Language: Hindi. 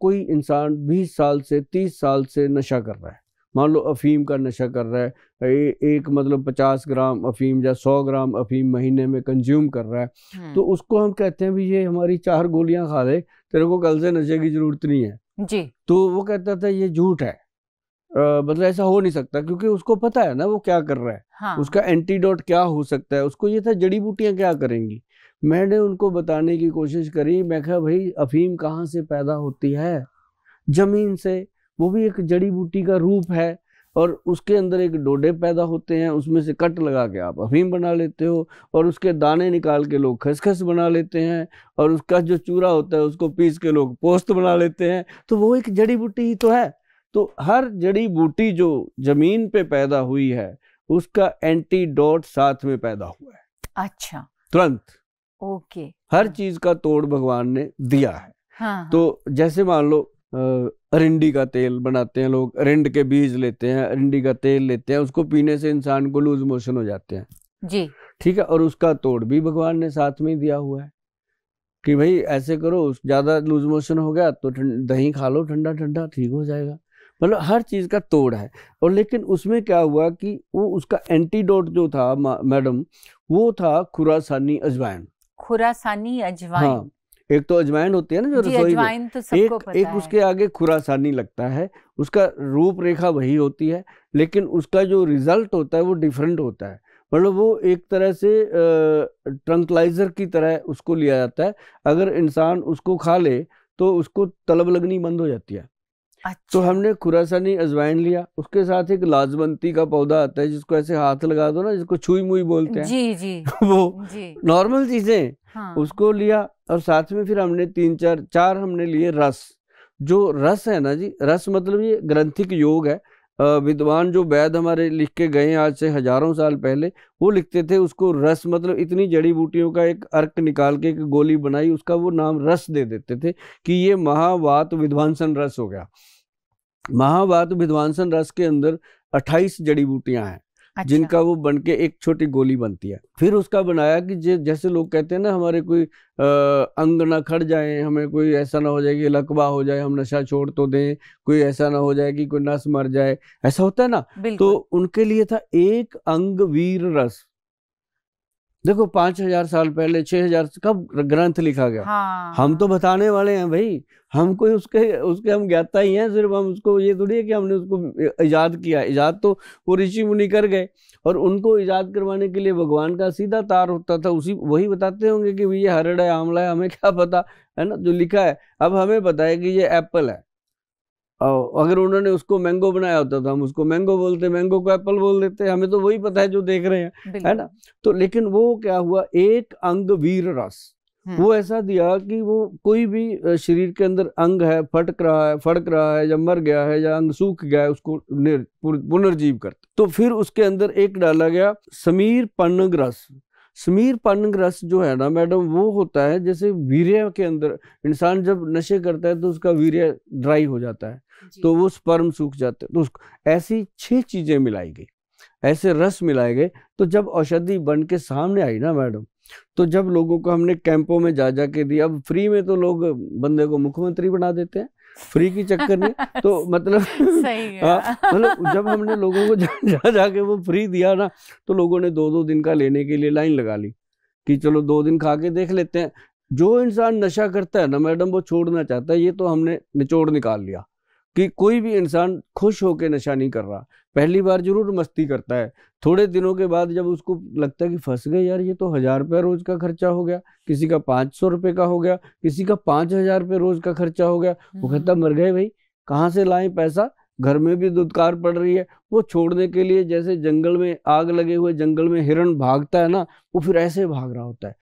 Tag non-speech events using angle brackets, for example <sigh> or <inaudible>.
कोई इंसान 20 साल से 30 साल से नशा कर रहा है मान लो अफीम का नशा कर रहा है ए, एक मतलब 50 ग्राम अफीम या 100 ग्राम अफीम महीने में कंज्यूम कर रहा है हम्म। तो उसको हम कहते हैं भाई ये हमारी चार गोलियां खा ले तेरे को कल से नशे की जरूरत नहीं है जी तो वो कहता था ये झूठ है मतलब ऐसा हो नहीं सकता क्योंकि उसको पता है ना वो क्या कर रहा है हाँ। उसका एंटीडोट क्या हो सकता है उसको ये था जड़ी बूटियां क्या करेंगी मैंने उनको बताने की कोशिश करी मैं कहा भाई अफीम कहाँ से पैदा होती है जमीन से वो भी एक जड़ी बूटी का रूप है और उसके अंदर एक डोडे पैदा होते हैं उसमें से कट लगा के आप अफीम बना लेते हो और उसके दाने निकाल के लोग खसखस बना लेते हैं और उसका जो चूरा होता है उसको पीस के लोग पोस्त बना लेते हैं तो वो एक जड़ी बूटी ही तो है तो हर जड़ी बूटी जो जमीन पे पैदा हुई है उसका एंटीडोट साथ में पैदा हुआ है अच्छा तुरंत ओके हर चीज का तोड़ भगवान ने दिया है हाँ, हाँ। तो जैसे मान लो अरिंडी का तेल बनाते हैं लोग अरिंड के बीज लेते हैं अरिंडी का तेल लेते हैं उसको पीने से इंसान को लूज मोशन हो जाते हैं जी ठीक है और उसका तोड़ भी भगवान ने साथ में दिया हुआ है कि भाई ऐसे करो ज्यादा लूज मोशन हो गया तो दही खा लो ठंडा ठंडा ठीक हो जाएगा मतलब हर चीज़ का तोड़ है और लेकिन उसमें क्या हुआ कि वो उसका एंटीडोट जो था मैडम वो था खुरासानी अजवाइन खुरासानी अजवाइन हाँ एक तो अजवाइन होती है ना जो रसोई में तो एक, पता एक है। उसके आगे खुरासानी लगता है उसका रूप रेखा वही होती है लेकिन उसका जो रिजल्ट होता है वो डिफरेंट होता है मतलब वो एक तरह से ट्रंकलाइजर की तरह उसको लिया जाता है अगर इंसान उसको खा ले तो उसको तलब लगनी बंद हो जाती है तो अच्छा। तो हमने खुरासानी अजवाइन लिया उसके साथ एक लाजवंती का पौधा आता है जिसको ऐसे हाथ लगा दो ना जिसको छुई मुई बोलते हैं जी जी <laughs> वो नॉर्मल चीजें हाँ। उसको लिया और साथ में फिर हमने तीन चार चार हमने लिए रस जो रस है ना जी रस मतलब ये ग्रंथिक योग है विद्वान जो वैद हमारे लिख के गए आज से हजारों साल पहले वो लिखते थे उसको रस मतलब इतनी जड़ी बूटियों का एक अर्क निकाल के एक गोली बनाई उसका वो नाम रस दे देते थे कि ये महावात विध्वंसन रस हो गया महावात विध्वंसन रस के अंदर अट्ठाईस जड़ी बूटियाँ हैं अच्छा। जिनका वो बन के एक छोटी गोली बनती है फिर उसका बनाया कि जैसे लोग कहते हैं ना हमारे कोई आ, अंग ना खड़ जाए हमें कोई ऐसा ना हो जाए कि लकवा हो जाए हम नशा छोड़ तो दें कोई ऐसा ना हो जाए कि कोई नस मर जाए ऐसा होता है ना तो उनके लिए था एक अंग वीर रस देखो पांच हजार साल पहले छह हजार कब ग्रंथ लिखा गया हाँ। हम तो बताने वाले हैं भाई हम कोई उसके उसके हम ज्ञाता ही हैं सिर्फ हम उसको ये थोड़ी है कि हमने उसको ईजाद किया ईजाद तो वो ऋषि मुनि कर गए और उनको ईजाद करवाने के लिए भगवान का सीधा तार होता था उसी वही बताते होंगे कि ये हरड़ है आंवला है हमें क्या पता है ना जो लिखा है अब हमें बताया कि ये एप्पल है अगर उन्होंने उसको मैंगो बनाया होता तो हम उसको मैंगो बोलते मैंगो को एप्पल बोल देते हमें तो वही पता है जो देख रहे हैं है ना तो लेकिन वो क्या हुआ एक अंग वीर रस हम्म। वो ऐसा दिया कि वो कोई भी शरीर के अंदर अंग है फटक रहा है फड़क रहा है या मर गया है या अंग सूख गया है उसको पुनर्जीव करते तो फिर उसके अंदर एक डाला गया समीर पन्नग रस समीर रस जो है ना मैडम वो होता है जैसे वीर्य के अंदर इंसान जब नशे करता है तो उसका वीर्य ड्राई हो जाता है तो वो स्पर्म सूख जाते हैं तो उसको ऐसी छह चीजें मिलाई गई ऐसे रस मिलाए गए तो जब औषधि बन के सामने आई ना मैडम तो जब लोगों को हमने कैंपों में जा जा के दिया अब फ्री में तो लोग बंदे को मुख्यमंत्री बना देते हैं फ्री की चक्कर में तो <laughs> मतलब हाँ, मतलब जब हमने लोगों को जा जाके वो फ्री दिया ना तो लोगों ने दो दो दिन का लेने के लिए लाइन लगा ली कि चलो दो दिन खा के देख लेते हैं जो इंसान नशा करता है ना मैडम वो छोड़ना चाहता है ये तो हमने निचोड़ निकाल लिया कि कोई भी इंसान खुश होकर नशा नहीं कर रहा पहली बार जरूर मस्ती करता है थोड़े दिनों के बाद जब उसको लगता है कि फंस गए यार ये तो हज़ार रुपये रोज़ का खर्चा हो गया किसी का पाँच सौ रुपये का हो गया किसी का पाँच हज़ार रुपये रोज़ का खर्चा हो गया वो हम्म। कहता मर गए भाई कहाँ से लाएं पैसा घर में भी दुदकार पड़ रही है वो छोड़ने के लिए जैसे जंगल में आग लगे हुए जंगल में हिरण भागता है ना वो फिर ऐसे भाग रहा होता है